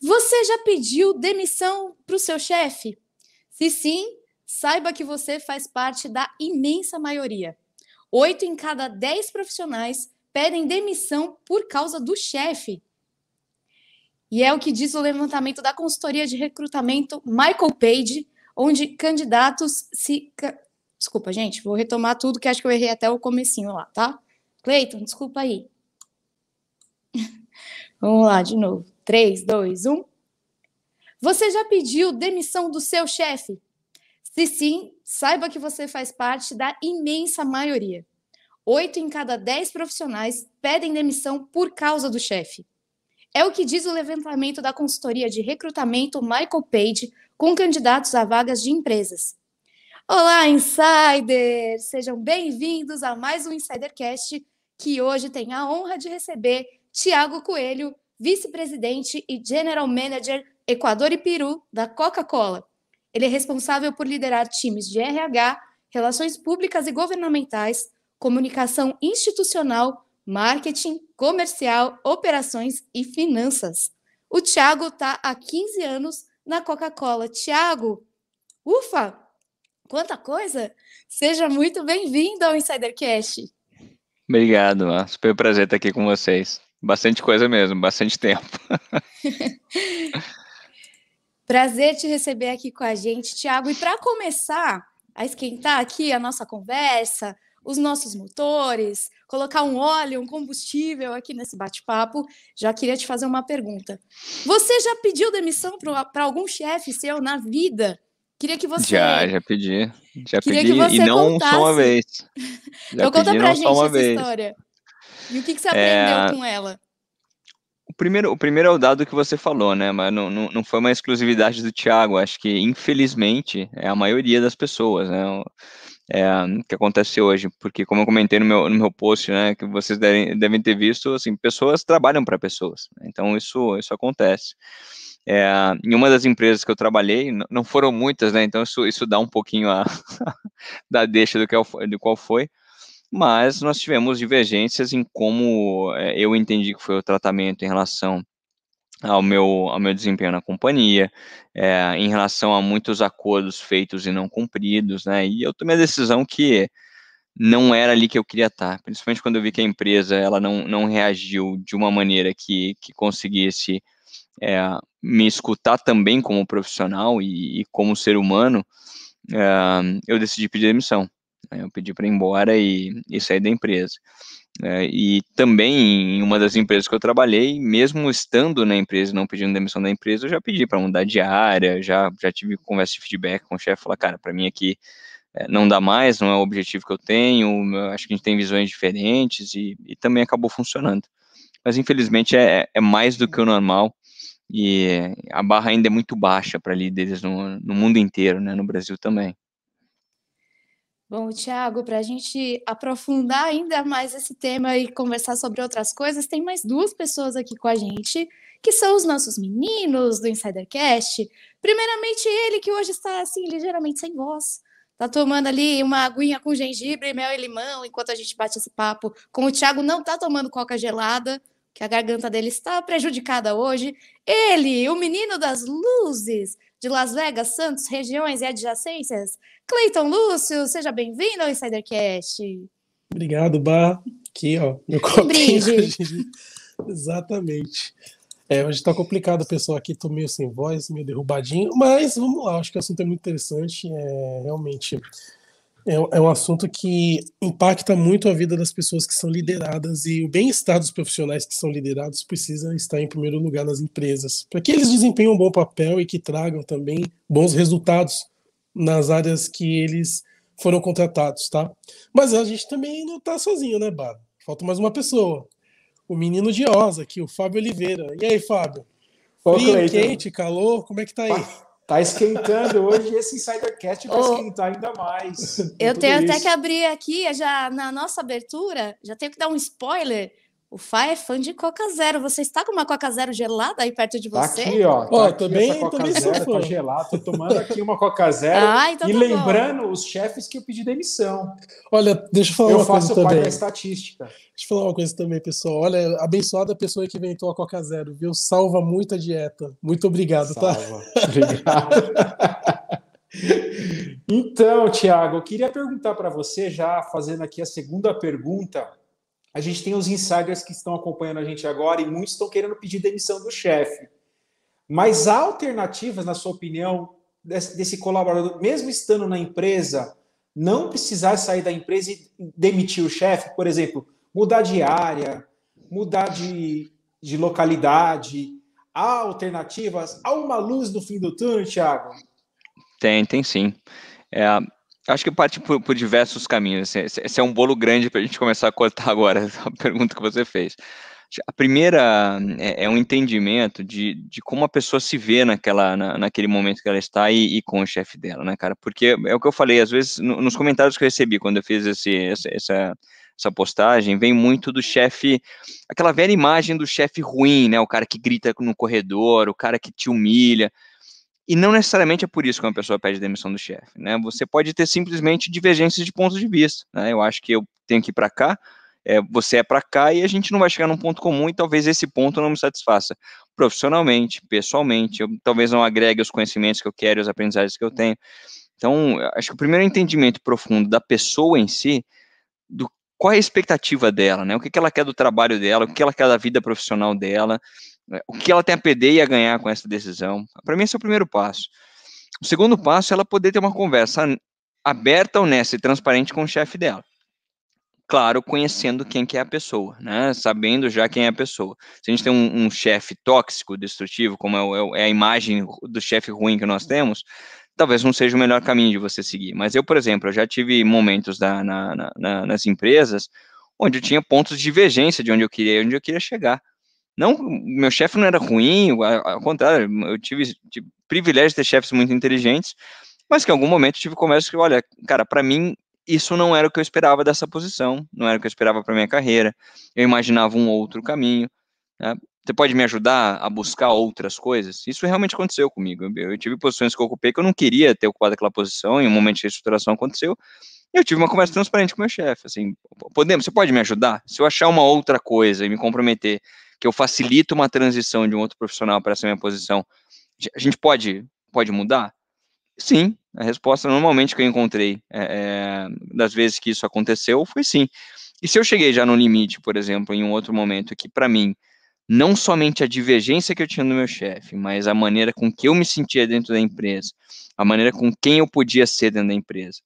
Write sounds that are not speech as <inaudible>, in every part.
Você já pediu demissão para o seu chefe? Se sim, saiba que você faz parte da imensa maioria. Oito em cada dez profissionais pedem demissão por causa do chefe. E é o que diz o levantamento da consultoria de recrutamento Michael Page, onde candidatos se. Desculpa, gente, vou retomar tudo que acho que eu errei até o comecinho lá, tá? Cleiton, desculpa aí. <laughs> Vamos lá, de novo. 3, 2, 1. Você já pediu demissão do seu chefe? Se sim, saiba que você faz parte da imensa maioria. Oito em cada dez profissionais pedem demissão por causa do chefe. É o que diz o levantamento da consultoria de recrutamento Michael Page com candidatos a vagas de empresas. Olá, insiders! Sejam bem-vindos a mais um Insidercast que hoje tem a honra de receber Tiago Coelho, vice-presidente e general manager Equador e Peru da Coca-Cola. Ele é responsável por liderar times de RH, relações públicas e governamentais, comunicação institucional, marketing, comercial, operações e finanças. O Thiago está há 15 anos na Coca-Cola. Thiago, ufa! Quanta coisa! Seja muito bem-vindo ao Insidercast. Obrigado, super prazer estar aqui com vocês. Bastante coisa mesmo, bastante tempo. <laughs> Prazer te receber aqui com a gente, Tiago. E para começar a esquentar aqui a nossa conversa, os nossos motores, colocar um óleo, um combustível aqui nesse bate-papo, já queria te fazer uma pergunta. Você já pediu demissão para algum chefe seu na vida? Queria que você. Já, já pedi. Já queria pedi. e não contasse. só uma vez. <laughs> Já então pedi, conta pra não gente essa vez. história. E o que, que você aprendeu é... com ela? O primeiro, o primeiro é o dado que você falou, né? Mas não, não, não foi uma exclusividade do Tiago. Acho que, infelizmente, é a maioria das pessoas, né? É, que acontece hoje. Porque, como eu comentei no meu, no meu post, né? Que vocês devem, devem ter visto, assim, pessoas trabalham para pessoas. Né? Então, isso, isso acontece. É, em uma das empresas que eu trabalhei, não foram muitas, né? Então, isso, isso dá um pouquinho a, <laughs> da deixa do, que, é do qual foi mas nós tivemos divergências em como eh, eu entendi que foi o tratamento em relação ao meu, ao meu desempenho na companhia, é, em relação a muitos acordos feitos e não cumpridos, né? E eu tomei a decisão que não era ali que eu queria estar, principalmente quando eu vi que a empresa ela não, não reagiu de uma maneira que, que conseguisse é, me escutar também como profissional e, e como ser humano, é, eu decidi pedir demissão. Eu pedi para ir embora e, e sair da empresa. É, e também em uma das empresas que eu trabalhei, mesmo estando na empresa, não pedindo demissão da empresa, eu já pedi para mudar de área, já, já tive conversa de feedback com o chefe, falar, cara, para mim aqui é, não dá mais, não é o objetivo que eu tenho, acho que a gente tem visões diferentes e, e também acabou funcionando. Mas infelizmente é, é mais do que o normal e a barra ainda é muito baixa para líderes no, no mundo inteiro, né, no Brasil também. Bom, Tiago, para a gente aprofundar ainda mais esse tema e conversar sobre outras coisas, tem mais duas pessoas aqui com a gente, que são os nossos meninos do Insidercast. Primeiramente, ele que hoje está assim, ligeiramente sem voz. Tá tomando ali uma aguinha com gengibre, mel e limão, enquanto a gente bate esse papo. Como o Tiago não tá tomando coca gelada, que a garganta dele está prejudicada hoje. Ele, o menino das luzes, de Las Vegas, Santos, regiões e adjacências, Cleiton Lúcio, seja bem-vindo ao InsiderCast. Obrigado, Bar. Aqui, ó, meu copinho. Exatamente. É, hoje tá complicado, pessoal. Aqui tô meio sem voz, meio derrubadinho, mas vamos lá, acho que o assunto é muito interessante. É, realmente, é, é, um assunto que impacta muito a vida das pessoas que são lideradas e o bem-estar dos profissionais que são liderados precisa estar em primeiro lugar nas empresas, para que eles desempenhem um bom papel e que tragam também bons resultados nas áreas que eles foram contratados, tá? Mas a gente também não está sozinho, né, Bado? Falta mais uma pessoa. O menino de Osa aqui, o Fábio Oliveira. E aí, Fábrio? Frio, quente, calor, como é que tá aí? <laughs> Tá esquentando hoje esse Insidercast vai oh, esquentar ainda mais. Eu tenho isso. até que abrir aqui, já na nossa abertura, já tenho que dar um spoiler o Fá é fã de Coca Zero. Você está com uma Coca Zero gelada aí perto de tá você? Tá aqui, ó. Tá ó aqui também, Coca também Zero, tá fã. Gelado. Tô tomando aqui uma Coca Zero. <laughs> Ah, então e tá lembrando bom. os chefes que eu pedi demissão. Olha, deixa eu falar eu uma coisa também. Eu faço parte da estatística. Deixa eu falar uma coisa também, pessoal. Olha, abençoada a pessoa que inventou a Coca Zero, viu? Salva muita dieta. Muito obrigado, tá? Salva. tá? Obrigado. <laughs> então, Tiago, eu queria perguntar para você, já fazendo aqui a segunda pergunta a gente tem os insiders que estão acompanhando a gente agora e muitos estão querendo pedir demissão do chefe. Mas há alternativas, na sua opinião, desse colaborador, mesmo estando na empresa, não precisar sair da empresa e demitir o chefe? Por exemplo, mudar de área, mudar de, de localidade. Há alternativas? Há uma luz no fim do túnel, Thiago? Tem, tem sim. É, Acho que parte por, por diversos caminhos. Assim, esse, esse, é um bolo grande para a gente começar a cortar agora <laughs> a é pergunta que você fez. A primeira é, é um entendimento de, de como a pessoa se vê naquela, na, naquele momento que ela está e, e, com o chefe dela, né, cara? Porque é o que eu falei, às vezes, no, nos comentários que eu recebi quando eu fiz esse, essa, essa essa postagem vem muito do chefe, aquela velha imagem do chefe ruim, né? O cara que grita no corredor, o cara que te humilha. E não necessariamente é por isso que uma pessoa pede demissão do chefe, né? Você pode ter simplesmente divergências de pontos de vista, né? Eu acho que eu tenho que ir para cá, é, você é para cá e a gente não vai chegar num ponto comum e talvez esse ponto não me satisfaça profissionalmente, pessoalmente, eu talvez não agregue os conhecimentos que eu quero, os aprendizados que eu tenho. Então, acho que o primeiro entendimento profundo da pessoa em si, do qual é a expectativa dela, né? O que, que ela quer do trabalho dela, o que ela quer da vida profissional dela, né, o que ela tem a perder e a ganhar com essa decisão. Para mim, esse é o primeiro passo. O segundo passo é ela poder ter uma conversa aberta, honesta e transparente com o chefe dela. Claro, conhecendo quem que é a pessoa, né? Sabendo já quem é a pessoa. Se a gente tem um, um chefe tóxico, destrutivo, como é, é, é a imagem do chefe ruim que nós temos, talvez não seja o melhor caminho de você seguir. Mas eu, por exemplo, eu já tive momentos da, na, na, nas empresas onde eu tinha pontos de divergência de onde eu queria e onde eu queria chegar. Não, meu chefe não era ruim, ao contrário, eu tive, tive privilégio de ter chefes muito inteligentes, mas que em algum momento tive conversas que, olha, cara, para mim isso não era o que eu esperava dessa posição, não era o que eu esperava para minha carreira. Eu imaginava um outro caminho. Né? Você pode me ajudar a buscar outras coisas? Isso realmente aconteceu comigo. Eu tive posições que eu ocupei que eu não queria ter ocupado aquela posição, em um momento de reestruturação aconteceu. Eu tive uma conversa transparente com meu chefe, assim, podemos, você pode me ajudar? Se eu achar uma outra coisa e me comprometer que eu facilito uma transição de um outro profissional para essa minha posição, a gente pode, pode mudar? Sim, a resposta normalmente que eu encontrei é, das vezes que isso aconteceu foi sim. E se eu cheguei já no limite, por exemplo, em um outro momento que para mim não somente a divergência que eu tinha no meu chefe, mas a maneira com que eu me sentia dentro da empresa, a maneira com quem eu podia ser dentro da empresa,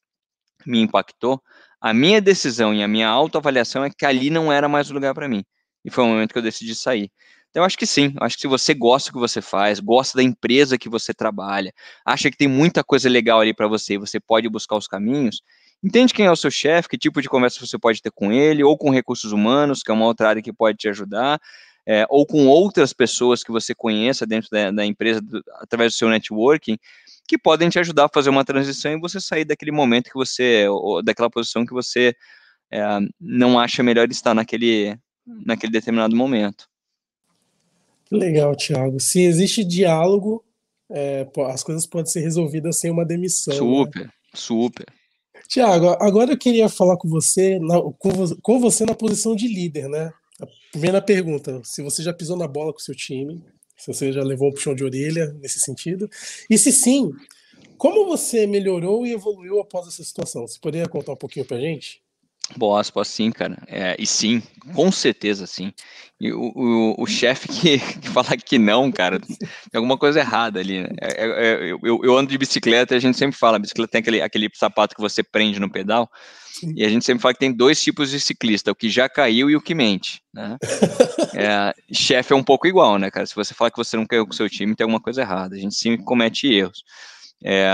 me impactou, a minha decisão e a minha autoavaliação é que ali não era mais o lugar para mim. E foi o momento que eu decidi sair. Então, eu acho que sim. Eu acho que se você gosta do que você faz, gosta da empresa que você trabalha, acha que tem muita coisa legal ali para você, você pode buscar os caminhos, entende quem é o seu chefe, que tipo de conversa você pode ter com ele, ou com recursos humanos, que é uma outra área que pode te ajudar, é, ou com outras pessoas que você conheça dentro da, da empresa, do, através do seu networking, que podem te ajudar a fazer uma transição e você sair daquele momento que você, ou daquela posição que você é, não acha melhor estar naquele, naquele determinado momento. Que legal, Thiago. Se existe diálogo, é, as coisas podem ser resolvidas sem uma demissão. Super, né? super. Tiago, agora eu queria falar com você, na, com, com, você na posição de líder, né? A primeira pergunta: se você já pisou na bola com o seu time, se você já levou um puxão de orelha nesse sentido, e se sim, como você melhorou e evoluiu após essa situação? Você poderia contar um pouquinho pra gente? Boa assim, sim, cara. É, e sim, com certeza sim. E o, o, o chefe que, que fala que não, cara, tem alguma coisa errada ali. Né? É, é, é eu, eu, ando de bicicleta e a gente sempre fala, a bicicleta tem aquele, aquele sapato que você prende no pedal, sim. e a gente sempre fala que tem dois tipos de ciclista, o que já caiu e o que mente. Né? É, chefe é um pouco igual, né, cara? Se você fala que você não caiu com o seu time, tem alguma coisa errada. A gente sim comete erros. É,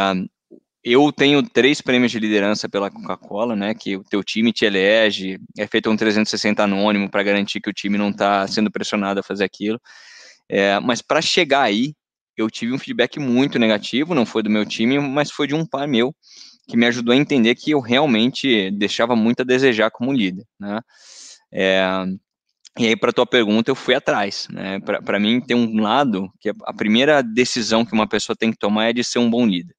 eu tenho três prêmios de liderança pela Coca-Cola, né? Que o teu time te elege, é feito um 360 anônimo para garantir que o time não está sendo pressionado a fazer aquilo. É, mas para chegar aí, eu tive um feedback muito negativo, não foi do meu time, mas foi de um pai meu que me ajudou a entender que eu realmente deixava muito a desejar como líder, né? É, e aí, para tua pergunta, eu fui atrás, né? Para mim, tem um lado que a primeira decisão que uma pessoa tem que tomar é de ser um bom líder.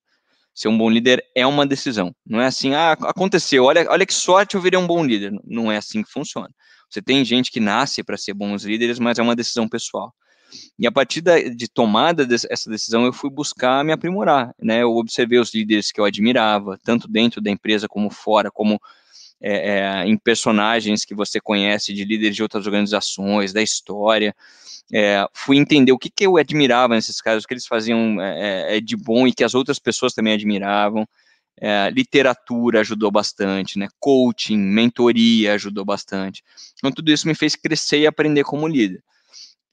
Ser um bom líder é uma decisão. Não é assim, ah, aconteceu, olha, olha que sorte eu virei um bom líder. Não é assim que funciona. Você tem gente que nasce para ser bons líderes, mas é uma decisão pessoal. E a partir da, de tomada dessa decisão, eu fui buscar me aprimorar, né? Eu observei os líderes que eu admirava, tanto dentro da empresa como fora, como é, é, em personagens que você conhece, de líderes de outras organizações, da história. É, fui entender o que, que eu admirava nesses caras, o que eles faziam é, é, é, de bom e que as outras pessoas também admiravam. É, literatura ajudou bastante, né? Coaching, mentoria ajudou bastante. Então tudo isso me fez crescer e aprender como líder.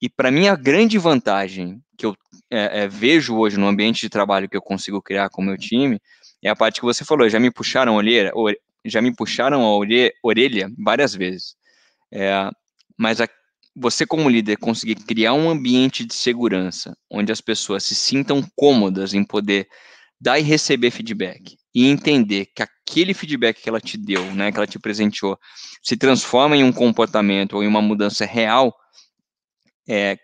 E para mim a grande vantagem que eu é, é, vejo hoje no ambiente de trabalho que eu consigo criar com o meu time é a parte que você falou. Já me puxaram a orelha, já me puxaram a orelha várias vezes. É, mas a, você, como líder, conseguir criar um ambiente de segurança onde as pessoas se sintam cômodas em poder dar e receber feedback e entender que aquele feedback que ela te deu, né, que ela te presenteou, se transforma em um comportamento ou em uma mudança real, é,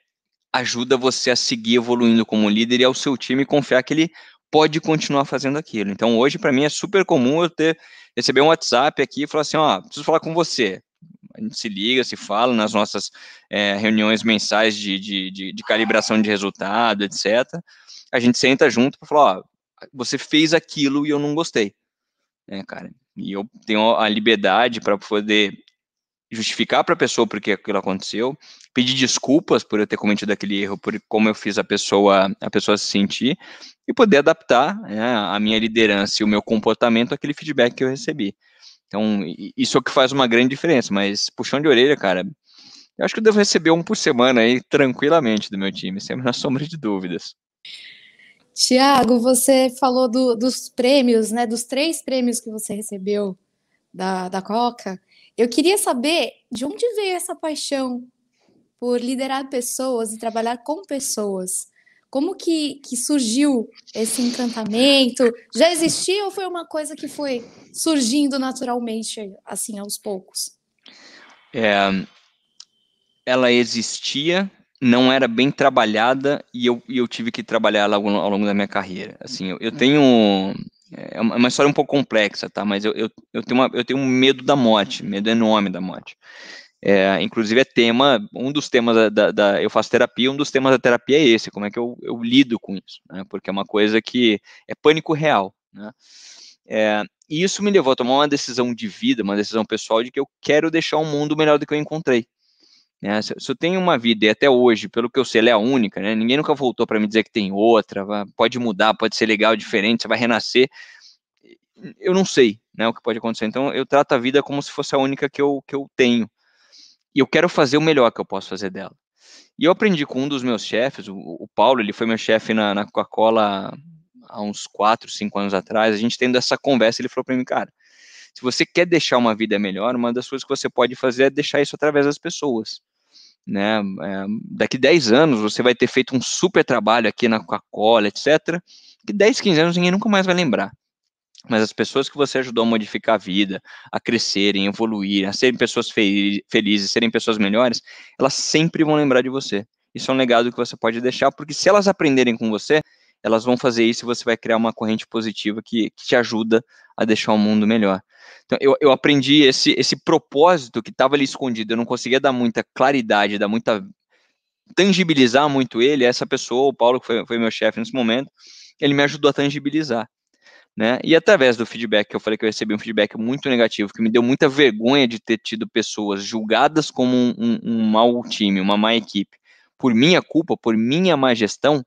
ajuda você a seguir evoluindo como líder e ao seu time confiar que ele pode continuar fazendo aquilo. Então, hoje, para mim, é super comum eu ter recebeu um WhatsApp aqui e falou assim: ó, preciso falar com você. A gente se liga, se fala nas nossas é, reuniões mensais de, de, de, de, calibração de resultado, etc. A gente senta junto para falar: ó, você fez aquilo e eu não gostei. É, cara. E eu tenho a liberdade para poder justificar para a pessoa por que aquilo aconteceu, pedir desculpas por eu ter cometido aquele erro, por como eu fiz a pessoa a pessoa se sentir e poder adaptar né, a minha liderança e o meu comportamento àquele feedback que eu recebi. Então, isso é o que faz uma grande diferença, mas puxão de orelha, cara, eu acho que eu devo receber um por semana aí, tranquilamente, do meu time, sempre na <laughs> sombra de dúvidas. Tiago, você falou do, dos prêmios, né? Dos três prêmios que você recebeu da, da Coca. Eu queria saber de onde veio essa paixão por liderar pessoas e trabalhar com pessoas. Como que, que surgiu esse encantamento? Já existia ou foi uma coisa que foi surgindo naturalmente, assim, aos poucos? É, ela existia, não era bem trabalhada e eu, eu tive que trabalhar ela ao, ao longo da minha carreira. Assim, eu, eu tenho é, é uma história um pouco complexa, tá? Mas eu, eu, eu, tenho, uma, eu tenho um medo da morte, medo enorme da morte. É, inclusive é tema, um dos temas da, da, da, eu faço terapia, um dos temas da terapia é esse, como é que eu, eu lido com isso, né? Porque é uma coisa que é pânico real, né? É, e isso me levou a tomar uma decisão de vida, uma decisão pessoal de que eu quero deixar um mundo melhor do que eu encontrei. Né? Se, se, eu tenho uma vida, e até hoje, pelo que eu sei, ela é a única, né? ninguém nunca voltou para me dizer que tem outra, pode mudar, pode ser legal, diferente, você vai renascer. Eu não sei né, o que pode acontecer. Então, eu trato a vida como se fosse a única que eu, que eu tenho. E eu quero fazer o melhor que eu posso fazer dela. E eu aprendi com um dos meus chefes, o, o Paulo, ele foi meu chefe na, na Coca-Cola há uns 4, 5 anos atrás. A gente tendo essa conversa, ele falou para mim, cara, se você quer deixar uma vida melhor, uma das coisas que você pode fazer é deixar isso através das pessoas né? É, daqui 10 anos você vai ter feito um super trabalho aqui na Coca-Cola, etc. Que 10, 15 anos ninguém nunca mais vai lembrar. Mas as pessoas que você ajudou a modificar a vida, a crescerem, evoluir, a serem pessoas fe felizes, serem pessoas melhores, elas sempre vão lembrar de você. Isso é um legado que você pode deixar, porque se elas aprenderem com você, elas vão fazer isso e você vai criar uma corrente positiva que, que te ajuda a deixar o mundo melhor. Então, eu, eu aprendi esse, esse propósito que estava ali escondido, eu não conseguia dar muita claridade, dar muita. tangibilizar muito ele. Essa pessoa, o Paulo, que foi, foi meu chefe nesse momento, ele me ajudou a tangibilizar. Né? E através do feedback, eu falei que eu recebi um feedback muito negativo, que me deu muita vergonha de ter tido pessoas julgadas como um, um, um mau time, uma má equipe, por minha culpa, por minha má gestão,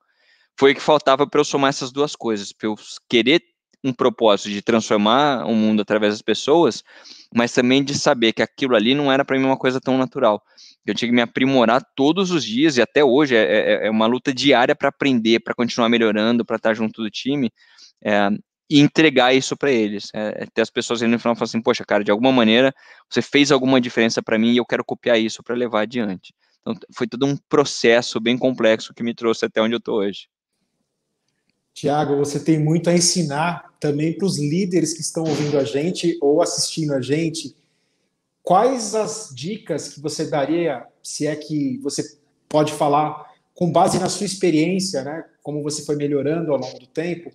foi o que faltava para eu somar essas duas coisas, para eu querer um propósito de transformar o mundo através das pessoas, mas também de saber que aquilo ali não era para mim uma coisa tão natural. Eu tinha que me aprimorar todos os dias e até hoje é, é, é, é uma luta diária para aprender, para continuar melhorando, para estar junto do time é, e entregar isso para eles. É, é, ter as pessoas ali no final falando assim: Poxa, cara, de alguma maneira você fez alguma diferença para mim e eu quero copiar isso para levar adiante. Então foi todo um processo bem complexo que me trouxe até onde eu estou hoje. Tiago, você tem muito a ensinar também para os líderes que estão ouvindo a gente ou assistindo a gente. Quais as dicas que você daria, se é que você pode falar, com base na sua experiência, né? Como você foi melhorando ao longo do tempo,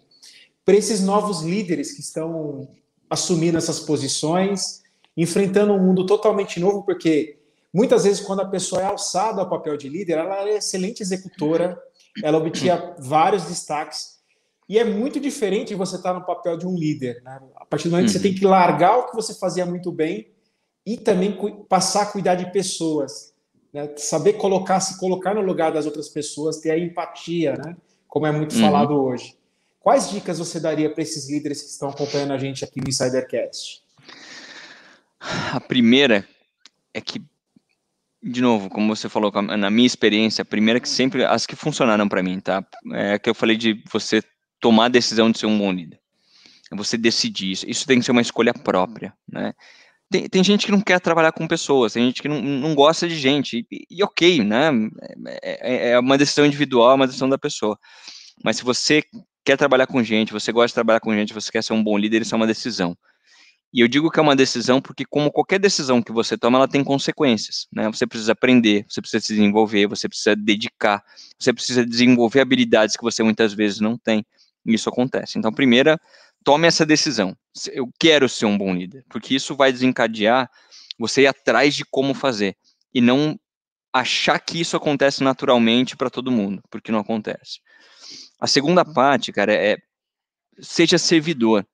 para esses novos líderes que estão assumindo essas posições, enfrentando um mundo totalmente novo, porque muitas vezes quando a pessoa é alçada ao papel de líder, ela é excelente executora, ela obtinha vários destaques, e é muito diferente você estar tá no papel de um líder. Né? A partir do momento uhum. que você uhum. tem que largar o que você fazia muito bem e também passar a cuidar de pessoas. Né? Saber colocar, se colocar no lugar das outras pessoas, ter a empatia, né? como é muito uhum. falado hoje. Quais dicas você daria para esses líderes que estão acompanhando a gente aqui no Insidercast? A primeira é que, de novo, como você falou, na minha experiência, a primeira que sempre, as que funcionaram para mim, tá? É que eu falei de você tomar a decisão de ser um bom líder. É você decidir isso. Isso tem que ser uma escolha própria, né? Tem, tem gente que não quer trabalhar com pessoas, tem gente que não, não gosta de gente, e, e ok, né? É, é, é uma decisão individual, é uma decisão da pessoa. Mas se você quer trabalhar com gente, você gosta de trabalhar com gente, você quer ser um bom líder, isso é uma decisão. E eu digo que é uma decisão porque, como qualquer decisão que você toma, ela tem consequências. Né? Você precisa aprender, você precisa se desenvolver, você precisa dedicar, você precisa desenvolver habilidades que você muitas vezes não tem isso acontece. Então, primeira, tome essa decisão. Eu quero ser um bom líder, porque isso vai desencadear você ir atrás de como fazer e não achar que isso acontece naturalmente para todo mundo, porque não acontece. A segunda uhum. parte, cara, é seja servidor.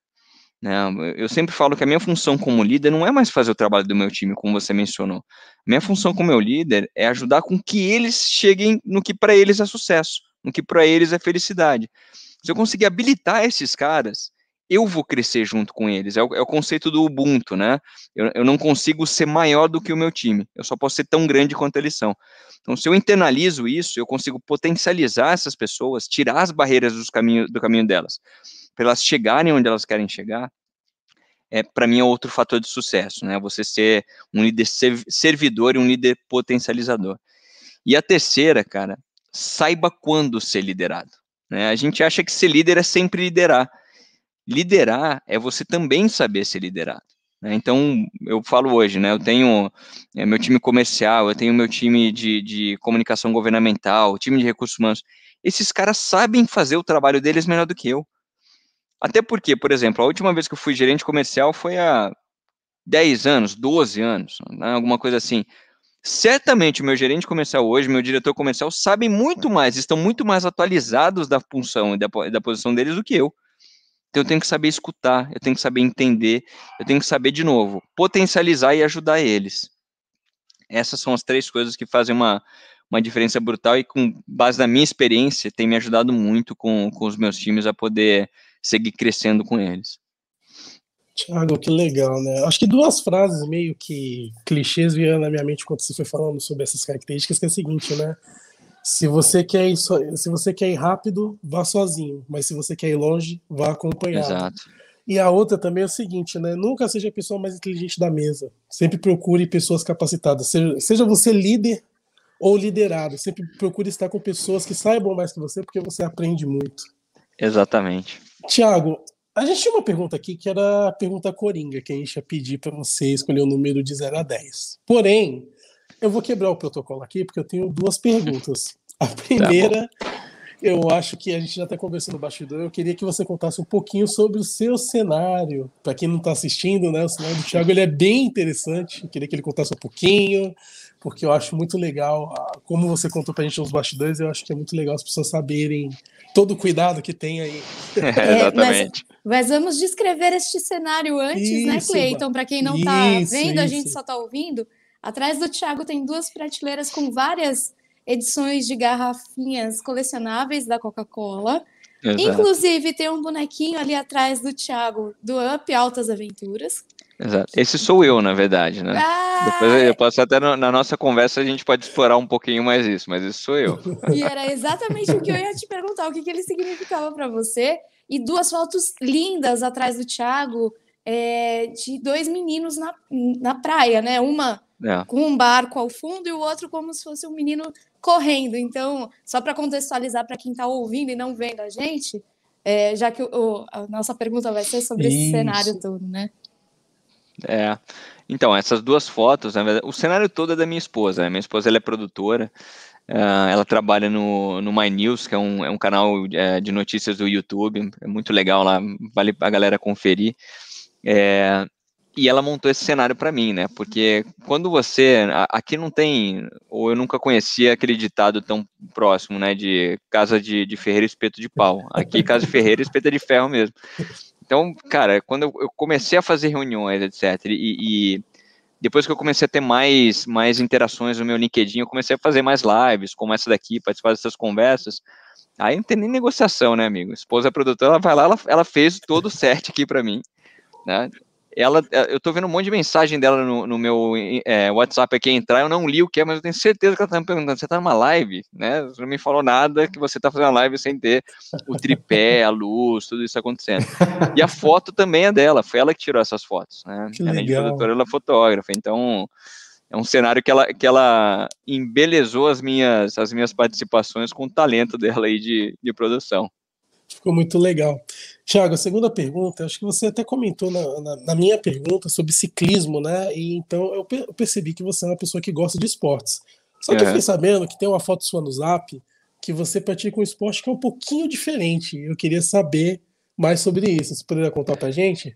Né? Eu sempre falo que a minha função como líder não é mais fazer o trabalho do meu time, como você mencionou. Minha função uhum. como meu líder é ajudar com que eles cheguem no que para eles é sucesso, no que para eles é felicidade. Se eu conseguir habilitar esses caras, eu vou crescer junto com eles. É o, é o conceito do Ubuntu, né? Eu, eu, não consigo ser maior do que o meu time. Eu só posso ser tão grande quanto eles são. Então, se eu internalizo isso, eu consigo potencializar essas pessoas, tirar as barreiras dos caminho, do caminho delas, para elas chegarem onde elas querem chegar. É, para mim é outro fator de sucesso, né? Você ser um líder servidor e um líder potencializador. E a terceira, cara, saiba quando ser liderado. Né? A gente acha que ser líder é sempre liderar. Liderar é você também saber ser liderado. Né? Então, eu falo hoje, né? Eu tenho é, meu time comercial, eu tenho meu time de, de comunicação governamental, time de recursos humanos. Esses caras sabem fazer o trabalho deles melhor do que eu. Até porque, por exemplo, a última vez que eu fui gerente comercial foi há 10 anos, 12 anos, né? alguma coisa assim. Certamente o meu gerente comercial hoje, meu diretor comercial, sabem muito mais, estão muito mais atualizados da função e da, da posição deles do que eu. Então eu tenho que saber escutar, eu tenho que saber entender, eu tenho que saber de novo, potencializar e ajudar eles. Essas são as três coisas que fazem uma, uma diferença brutal e com base na minha experiência tem me ajudado muito com, com os meus times a poder seguir crescendo com eles. Tiago, que legal, né? Acho que duas frases meio que clichês vieram na minha mente quando você foi falando sobre essas características, que é o seguinte, né? Se você quer ir, so... se você quer ir rápido, vá sozinho, mas se você quer ir longe, vá acompanhado. Exato. E a outra também é o seguinte, né? Nunca seja a pessoa mais inteligente da mesa. Sempre procure pessoas capacitadas. seja você líder ou liderado. Sempre procure estar com pessoas que saibam mais que você, porque você aprende muito. Exatamente. Tiago, a gente tinha uma pergunta aqui que era a pergunta coringa, que a gente ia pedir para você escolher o um número de 0 a 10. Porém, eu vou quebrar o protocolo aqui, porque eu tenho duas perguntas. <laughs> A tá primeira, tá eu acho que a gente já está conversando no bastidor. Eu queria que você contasse um pouquinho sobre o seu cenário. Para quem não está assistindo, né, o cenário do Thiago ele é bem interessante. Eu queria que ele contasse um pouquinho, porque eu acho muito legal. Ah, como você contou para a gente nos bastidores, eu acho que é muito legal as pessoas saberem todo o cuidado que tem aí. <laughs> É, exatamente. É, mas, mas, vamos descrever este cenário antes, né, isso, né, Cleiton? Para quem não está vendo, isso. a gente só está ouvindo. Atrás do Thiago tem duas prateleiras com várias edições de garrafinhas colecionáveis da Coca-Cola. Inclusive, tem um bonequinho ali atrás do Thiago, do Up Altas Aventuras. Exato. Esse sou eu, na verdade, né? Ah, Depois eu posso até no, na nossa conversa a gente pode explorar um pouquinho mais isso, mas esse sou eu. E era exatamente o que eu ia te perguntar, o que, que ele significava para você. E duas fotos lindas atrás do Thiago, é, de dois meninos na, na praia, né? Uma é. com um barco ao fundo e o outro como se fosse um menino correndo. Então, só para contextualizar para quem está ouvindo e não vendo a gente, é, já que o, a nossa pergunta vai ser sobre isso. esse cenário todo, né? É. Então, essas duas fotos, o cenário todo é da minha esposa. Minha esposa ela é produtora, é, ela trabalha no, no My News, que é um, é um canal é, de notícias do YouTube, é muito legal lá, vale a galera conferir. É, e ela montou esse cenário para mim, né? Porque quando você. Aqui não tem. Ou eu nunca conhecia aquele ditado tão próximo, né? De casa de, de ferreiro espeto de pau. Aqui, casa de ferreiro espeto de ferro mesmo. Então, cara, quando eu comecei a fazer reuniões, etc., e, e, depois que eu comecei a ter mais, mais interações no meu LinkedIn, eu comecei a fazer mais lives, como essa daqui, participar dessas conversas. Aí não tem nem negociação, né, amigo? Esposa é produtora, ela vai lá, ela, ela fez todo o set aqui para mim, né? ela, é, eu tô vendo um monte de mensagem dela no, no meu é, WhatsApp aqui entrar, eu não li o que é, mas eu tenho certeza que ela tá me perguntando, você tá numa live, né? Você não me falou nada que você tá fazendo uma live sem ter o tripé, a luz, tudo isso acontecendo. E a foto também é dela, foi ela que tirou essas fotos, né? Que Além legal. de produtora, ela é fotógrafa, então é um cenário que ela, que ela embelezou as minhas, as minhas participações com o talento dela aí de, de produção. Ficou muito legal. Tiago, a segunda pergunta, acho que você até comentou na, na, na, minha pergunta sobre ciclismo, né? E então eu, eu, percebi que você é uma pessoa que gosta de esportes. Só que é. eu fiquei sabendo que tem uma foto sua no Zap que você pratica um esporte que é um pouquinho diferente. Eu queria saber mais sobre isso. Você poderia contar pra gente?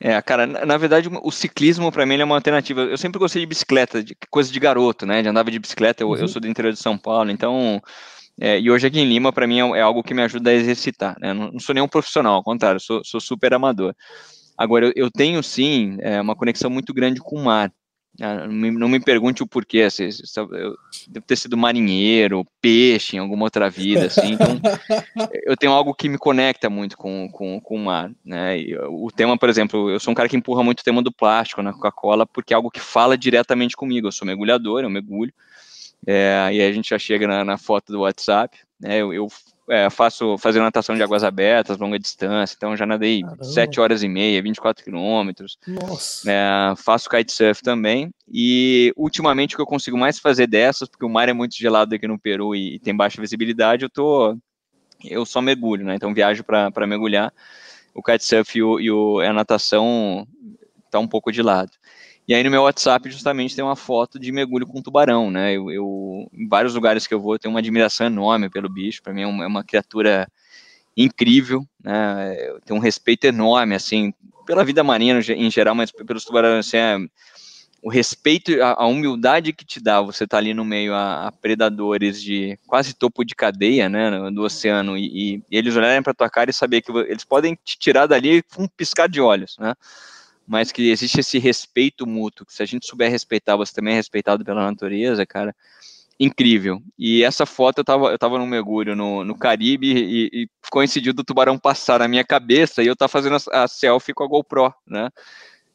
É, cara, na, verdade o ciclismo para mim é uma alternativa. Eu sempre gostei de bicicleta, de coisa de garoto, né? De andava de bicicleta, eu, uhum. eu sou do interior de São Paulo, então é, e hoje aqui em Lima, para mim, é, é, algo que me ajuda a exercitar. Né? Não, não, sou nenhum profissional, ao contrário, sou, sou super amador. Agora, eu, eu tenho sim é, uma conexão muito grande com o mar. Ah, não me, não me pergunte o porquê, assim, eu devo ter sido marinheiro, peixe em alguma outra vida, assim, então eu tenho algo que me conecta muito com, com, com o mar, né, e o tema, por exemplo, eu sou um cara que empurra muito o tema do plástico na Coca-Cola, porque é algo que fala diretamente comigo, eu sou mergulhador, eu mergulho, é, e aí a gente já chega na, na foto do WhatsApp. Né? Eu, eu é, faço fazer natação de águas abertas, longa distância, então já nadei Caramba. 7 horas e meia, 24 quilômetros. É, faço kitesurf também. E ultimamente o que eu consigo mais fazer dessas, porque o mar é muito gelado aqui no Peru e, e tem baixa visibilidade, eu tô. Eu só mergulho, né? Então viajo para mergulhar. O kitesurf e, o, e o, a natação tá um pouco de lado. E aí no meu WhatsApp justamente tem uma foto de mergulho com tubarão, né? Eu, eu em vários lugares que eu vou eu tenho uma admiração enorme pelo bicho. Para mim é uma, é uma, criatura incrível, né? Eu tenho um respeito enorme assim pela vida marinha em geral, mas pelos tubarões assim, é, o respeito, a, a, humildade que te dá você tá ali no meio a, a predadores de quase topo de cadeia, né, do oceano e, e, e eles olharem para tua cara e saber que eles podem te tirar dali com um piscar de olhos, né? mas que existe esse respeito mútuo, que se a gente souber respeitar, você também é respeitado pela natureza, cara, incrível. E essa foto eu tava, eu tava num mergulho no, no Caribe e, e coincidiu do tubarão passar na minha cabeça e eu tava tá fazendo a, a selfie com a GoPro, né?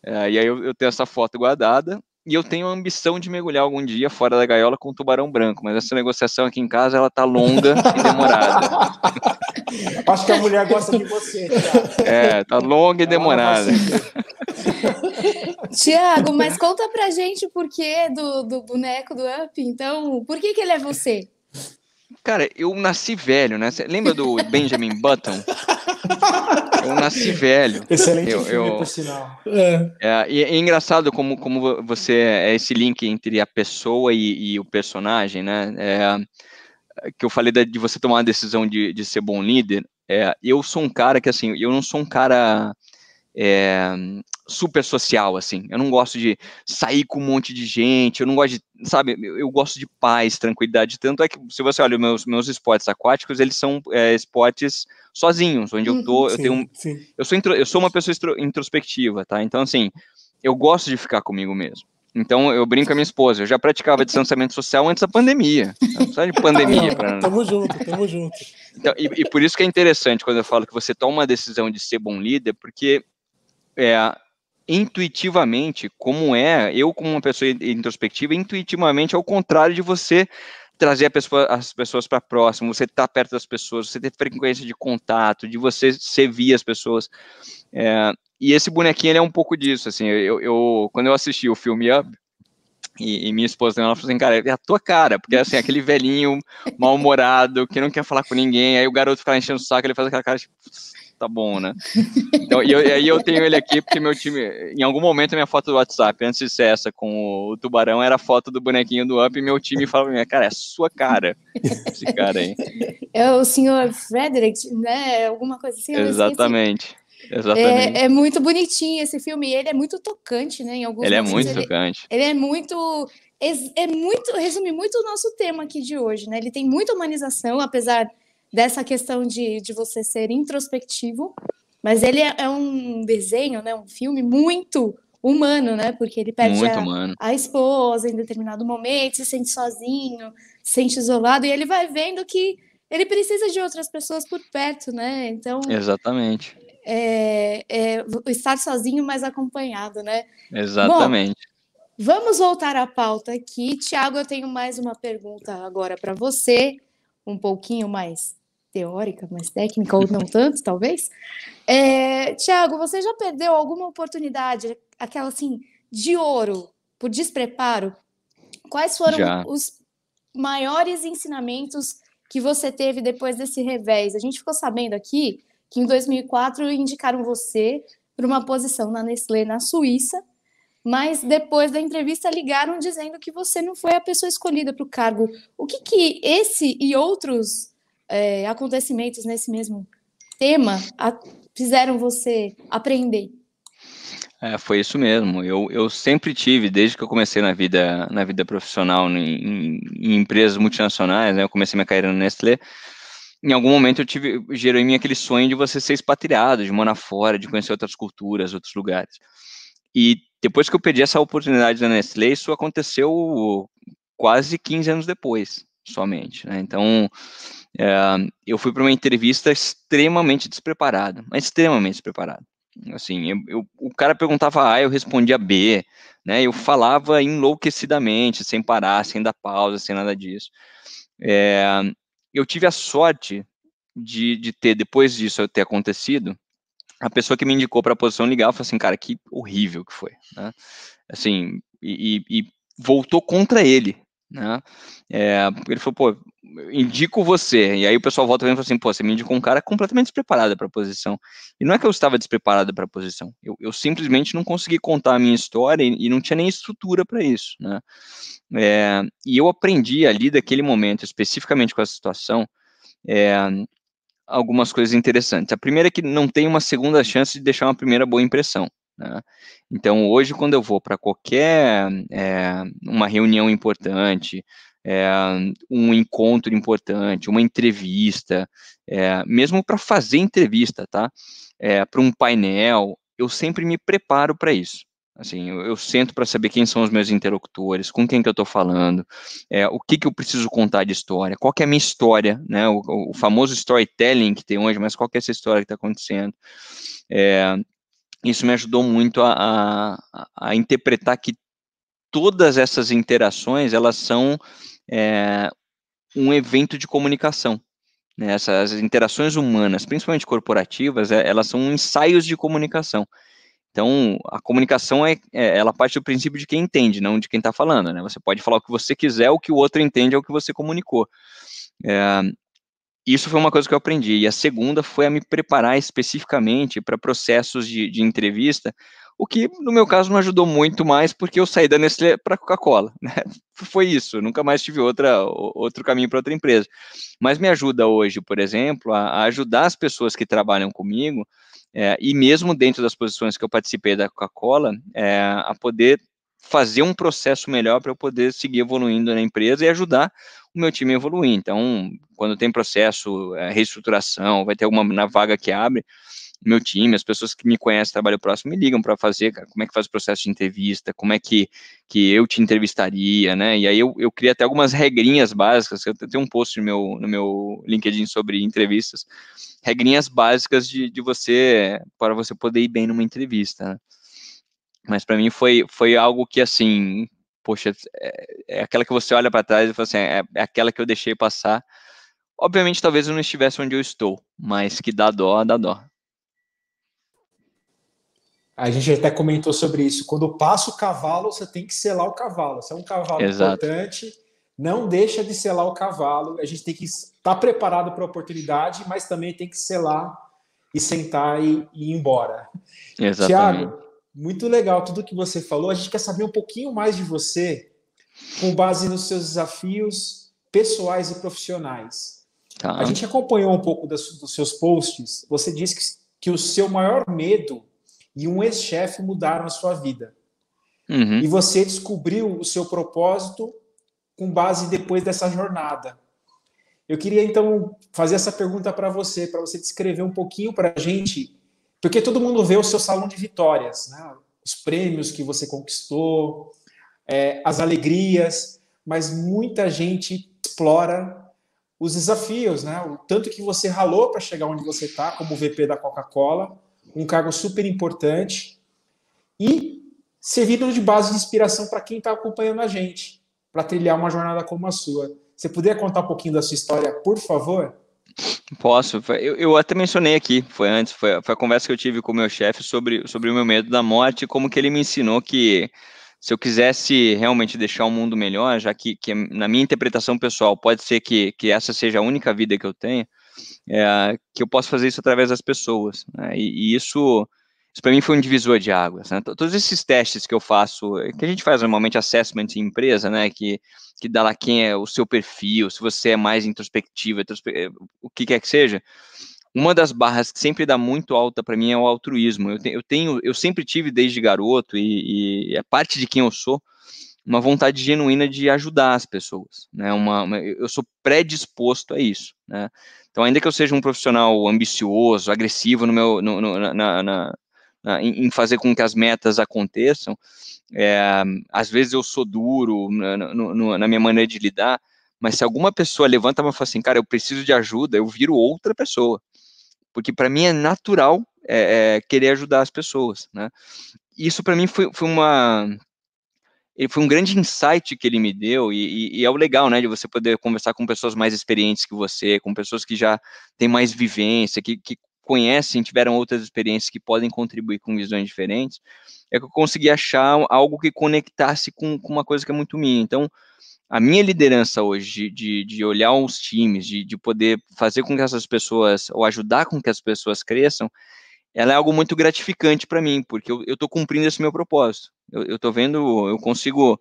É, e aí eu, eu, tenho essa foto guardada e eu tenho a ambição de mergulhar algum dia fora da gaiola com um tubarão branco, mas essa negociação aqui em casa ela tá longa e <laughs> demorada. Acho que a mulher gosta de você. Cara. É, tá longa e demorada. Tiago, mas conta pra gente o porquê do, do boneco do Up, então, por que, que ele é você? Cara, eu nasci velho, né? Cê lembra do Benjamin Button? <laughs> Eu nasci velho. Excelente eu, filme, eu... por sinal. É. É, e é engraçado como, como você é esse link entre a pessoa e, e o personagem, né? É, que eu falei de você tomar a decisão de, de ser bom líder. É, eu sou um cara que, assim, eu não sou um cara é, super social, assim. Eu não gosto de sair com um monte de gente, eu não gosto de, sabe, eu, gosto de paz, tranquilidade. Tanto é que, se você olha meus, meus esportes aquáticos, eles são é, esportes sozinhos, onde eu uhum. tô, eu tenho um. Eu, sou intro, eu sou uma pessoa introspectiva, tá? Então, assim, eu gosto de ficar comigo mesmo. Então, eu brinco com a minha esposa, eu já praticava distanciamento social antes da pandemia. Não precisa de pandemia. Pra... <laughs> tamo junto, tamo junto. Então, e, e por isso que é interessante quando eu falo que você toma uma decisão de ser bom líder, porque é, intuitivamente, como é, eu como uma pessoa introspectiva, intuitivamente ao é contrário de você trazer pessoa, as pessoas para próximo, você estar tá perto das pessoas, você ter frequência de contato, de você servir as pessoas. É, e esse bonequinho ele é um pouco disso, assim, eu, eu quando eu assisti o filme Up, e, e, minha esposa ela falou assim, cara, é a tua cara, porque assim, aquele velhinho mal-humorado, que não quer falar com ninguém, aí o garoto fica lá enchendo o saco, ele faz aquela cara, tipo, tá bom, né? Então, e, aí eu tenho ele aqui porque meu time, em algum momento, minha foto do WhatsApp, antes de ser essa com o Tubarão, era a foto do bonequinho do Up e meu time falava pra mim, cara, é sua cara, esse cara aí. É o senhor Frederick, né? Alguma coisa assim. Exatamente. É, é, muito bonitinho esse filme e ele é muito tocante, né? Em alguns ele é muito ele, tocante. Ele é muito é muito resume muito o nosso tema aqui de hoje, né? Ele tem muita humanização, apesar dessa questão de, de você ser introspectivo, mas ele é, é um desenho, né, um filme muito humano, né? Porque ele perde a, a, esposa em determinado momento, se sente sozinho, se sente isolado, e ele vai vendo que ele precisa de outras pessoas por perto, né? Então. Exatamente. É, é, estar sozinho, mas acompanhado, né? Exatamente. Bom, vamos voltar à pauta aqui. Tiago, eu tenho mais uma pergunta agora para você, um pouquinho mais teórica, mas técnica, ou não tanto, <laughs> talvez. É, Tiago, você já perdeu alguma oportunidade, aquela assim, de ouro, por despreparo? Quais foram já. os maiores ensinamentos que você teve depois desse revés? A gente ficou sabendo aqui que em 2004 indicaram você para uma posição na Nestlé na Suíça, mas depois da entrevista ligaram dizendo que você não foi a pessoa escolhida para o cargo. O que, que esse e outros é, acontecimentos nesse mesmo tema a, fizeram você aprender? É, foi isso mesmo. Eu, eu sempre tive, desde que eu comecei na vida, na vida profissional, em, em empresas multinacionais, né, eu comecei minha carreira na Nestlé, em algum momento eu tive, gerou em mim aquele sonho de você ser expatriado, de morar fora, de conhecer outras culturas, outros lugares. E depois que eu pedi essa oportunidade na Nestlé, isso aconteceu quase 15 anos depois somente. Né? Então, é, eu fui para uma entrevista extremamente despreparada, mas extremamente despreparado. Assim, eu, eu, o cara perguntava A, eu respondia B, né? Eu falava enlouquecidamente, sem parar, sem dar pausa, sem nada disso. É, eu tive a sorte de, de ter, depois disso ter acontecido, a pessoa que me indicou para a posição legal falou assim, cara, que horrível que foi, né? Assim, e, e, e voltou contra ele, né? É, ele falou, pô, indico você. E aí o pessoal volta e fala assim, pô, você me indicou um cara completamente despreparado para a posição. E não é que eu estava despreparado para a posição. Eu, eu, simplesmente não consegui contar a minha história e, e não tinha nem estrutura para isso, né? É, e eu aprendi ali daquele momento, especificamente com essa situação, é, algumas coisas interessantes. A primeira é que não tem uma segunda chance de deixar uma primeira boa impressão. Né? Então, hoje, quando eu vou para qualquer é, uma reunião importante, é, um encontro importante, uma entrevista, é, mesmo para fazer entrevista, tá? para um painel, eu sempre me preparo para isso. Assim, eu, eu sento para saber quem são os meus interlocutores, com quem que eu estou falando, é, o que que eu preciso contar de história, qual que é a minha história, né? O, o famoso storytelling que tem hoje, mas qual que é essa história que está acontecendo? É, isso me ajudou muito a, a, a interpretar que todas essas interações elas são é, um evento de comunicação. Né? Essas interações humanas, principalmente corporativas, é, elas são ensaios de comunicação. Então, a comunicação é, é, ela parte do princípio de quem entende, não de quem está falando. Né? Você pode falar o que você quiser, o que o outro entende é o que você comunicou. É, isso foi uma coisa que eu aprendi. E a segunda foi a me preparar especificamente para processos de, de, entrevista, o que no meu caso não ajudou muito mais, porque eu saí da Nestlé para a Coca-Cola. <laughs> Né? Foi isso, nunca mais tive outra, outro caminho para outra empresa. Mas me ajuda hoje, por exemplo, a, a ajudar as pessoas que trabalham comigo, é, e mesmo dentro das posições que eu participei da Coca-Cola, é, a poder fazer um processo melhor para eu poder seguir evoluindo na empresa e ajudar o meu time a evoluir. Então, quando tem processo, é, reestruturação, vai ter alguma na vaga que abre, meu time, as pessoas que me conhecem, trabalho próximo, me ligam para fazer, cara, como é que faz o processo de entrevista, como é que, que eu te entrevistaria, né? E aí eu, eu criei até algumas regrinhas básicas, eu tenho um post no meu, no meu LinkedIn sobre entrevistas, regrinhas básicas de, de você, para você poder ir bem numa entrevista, né? Mas para mim foi, foi algo que, assim, poxa, é, é aquela que você olha para trás e fala assim, é, é aquela que eu deixei passar. Obviamente, talvez eu não estivesse onde eu estou, mas que dá dó, dá dó. A gente até comentou sobre isso. Quando passa o cavalo, você tem que selar o cavalo. Se é um cavalo Exato. importante, não deixa de selar o cavalo. A gente tem que estar tá preparado para a oportunidade, mas também tem que selar e sentar e, e ir embora. Exatamente. Tiago, muito legal tudo que você falou. A gente quer saber um pouquinho mais de você, com base nos seus desafios pessoais e profissionais. Tá. A gente acompanhou um pouco das, dos seus posts. Você disse que, que, o seu maior medo e um ex-chefe mudaram a sua vida. Uhum. E você descobriu o seu propósito com base depois dessa jornada. Eu queria então fazer essa pergunta para você, para você descrever um pouquinho para a gente porque todo mundo vê o seu salão de vitórias, né? os prêmios que você conquistou, é, as alegrias, mas muita gente explora os desafios, né? O tanto que você ralou para chegar onde você está, como VP da Coca-Cola, um cargo super importante e servindo de base de inspiração para quem está acompanhando a gente, para trilhar uma jornada como a sua. Você poderia contar um pouquinho da sua história, por favor? Posso. Eu, eu até mencionei aqui, foi antes, foi, foi a conversa que eu tive com o meu chefe sobre, sobre o meu medo da morte, como que ele me ensinou que se eu quisesse realmente deixar o mundo melhor, já que, que, na minha interpretação pessoal pode ser que, que essa seja a única vida que eu tenha, é, que eu posso fazer isso através das pessoas. Né? E, e, isso isso para mim foi um divisor de águas. Né? Todos esses testes que eu faço, eh, que a gente faz normalmente assessment em empresa, né? Que, que dá lá quem é o seu perfil, se você é mais introspectivo, eh, o que quer que seja. Uma das barras que sempre dá muito alta para mim é o altruísmo. Eu, te, eu, tenho, eu sempre tive desde garoto e, e é parte de quem eu sou uma vontade genuína de ajudar as pessoas, né? Uma, uma, eu sou predisposto a isso, né? Então, ainda que eu seja um profissional ambicioso, agressivo no meu, no, no, na, na, uh, em, fazer com que as metas aconteçam. É, às vezes eu sou duro na, na minha maneira de lidar, mas se alguma pessoa levanta e fala assim, cara, eu preciso de ajuda, eu viro outra pessoa. Porque para mim é natural é, é, querer ajudar as pessoas, né? Isso para mim foi, foi uma foi um grande insight que ele me deu e, e, e, é o legal, né, de você poder conversar com pessoas mais experientes que você, com pessoas que já têm mais vivência, que, que conhecem, tiveram outras experiências que podem contribuir com visões diferentes, é que eu consegui achar algo que conectasse com, com uma coisa que é muito minha. Então, a minha liderança hoje, de, de, de olhar os times, de, de poder fazer com que essas pessoas, ou ajudar com que as pessoas cresçam, ela é algo muito gratificante para mim, porque eu estou cumprindo esse meu propósito. Eu estou vendo, eu consigo.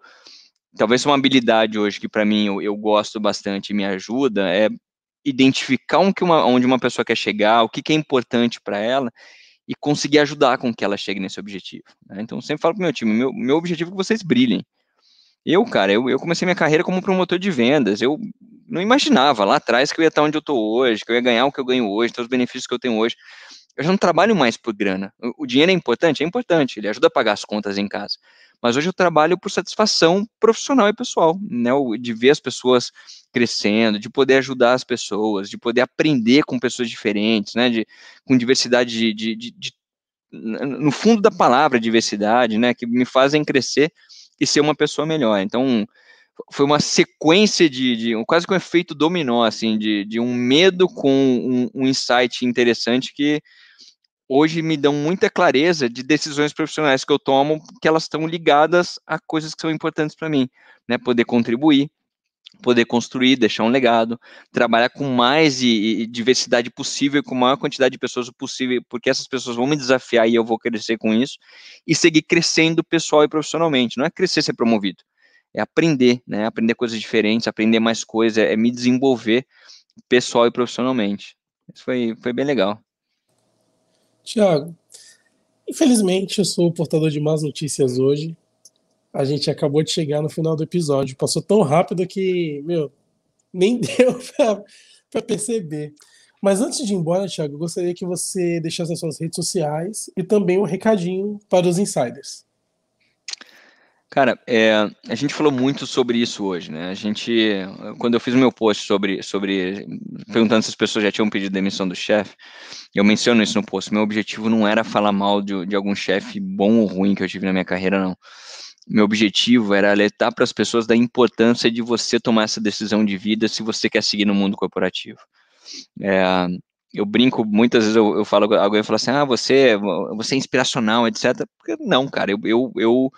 Talvez uma habilidade hoje que para mim eu, eu, gosto bastante e me ajuda é identificar onde uma pessoa quer chegar, o que, que é importante para ela e conseguir ajudar com que ela chegue nesse objetivo. Né? Então, eu sempre falo o meu time, meu, meu objetivo é que vocês brilhem. Eu, cara, eu, eu comecei minha carreira como promotor de vendas. Eu não imaginava lá atrás que eu ia estar onde eu estou hoje, que eu ia ganhar o que eu ganho hoje, todos os benefícios que eu tenho hoje. Eu já não trabalho mais por grana. O, o dinheiro é importante? É importante, ele ajuda a pagar as contas em casa. Mas hoje eu trabalho por satisfação profissional e pessoal, né? De ver as pessoas crescendo, de poder ajudar as pessoas, de poder aprender com pessoas diferentes, né? De, com diversidade de, de, de, de no fundo da palavra diversidade, né? Que me fazem crescer e ser uma pessoa melhor. Então foi uma sequência de, de, quase que um efeito dominó, assim, de, de um medo com um, um insight interessante que hoje me dão muita clareza de decisões profissionais que eu tomo, que elas estão ligadas a coisas que são importantes para mim, né? Poder contribuir, poder construir, deixar um legado, trabalhar com mais e, e diversidade possível, com a maior quantidade de pessoas possível, porque essas pessoas vão me desafiar e eu vou crescer com isso, e seguir crescendo pessoal e profissionalmente. Não é crescer ser promovido, é aprender, né? Aprender coisas diferentes, aprender mais coisas, é, é me desenvolver pessoal e profissionalmente. Isso foi, foi bem legal. Tiago, infelizmente eu sou o portador de más notícias hoje. A gente acabou de chegar no final do episódio. Passou tão rápido que, meu, nem <laughs> deu para perceber. Mas antes de ir embora, Tiago, gostaria que você deixasse as suas redes sociais e também um recadinho para os insiders. Cara, é, a gente falou muito sobre isso hoje, né? A gente, quando eu fiz o meu post sobre, sobre perguntando se as pessoas já tinham pedido demissão do chefe, eu menciono isso no post. Meu objetivo não era falar mal de, de algum chefe bom ou ruim que eu tive na minha carreira, não. Meu objetivo era alertar para as pessoas da importância de você tomar essa decisão de vida se você quer seguir no mundo corporativo. É, eu brinco, muitas vezes eu, eu falo, alguém fala assim, ah, você, você é inspiracional, etc. Não, cara, eu, eu, eu